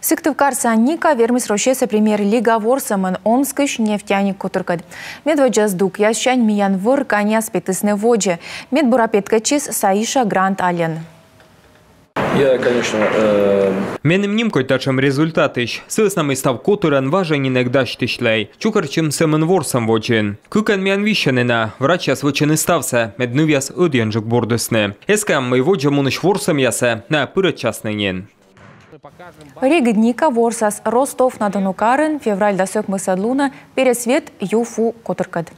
Сыктывкар Санника вермес рощеса премьер лига ворсамын Омскыш нефтяник кутыркад. Медва жаздук ящань миян выр коня спетысны Мед Саиша Грант Ален. Я, конечно... Э... Менім нім койтачым результат иш. Сыснам став которен важен иногда штишлей. Чукарчым сэмэн ворсам вочин. Кукан мян вишенена, врач яс вочин иставса, меднывяс өденжік бордысны. Эскам мы воджамуныш ворсам яса на пырат частнынен. Рига дника ворсас Ростов на Дону Карын, февраль досек мысадлуна, пересвет Юфу Котыркад.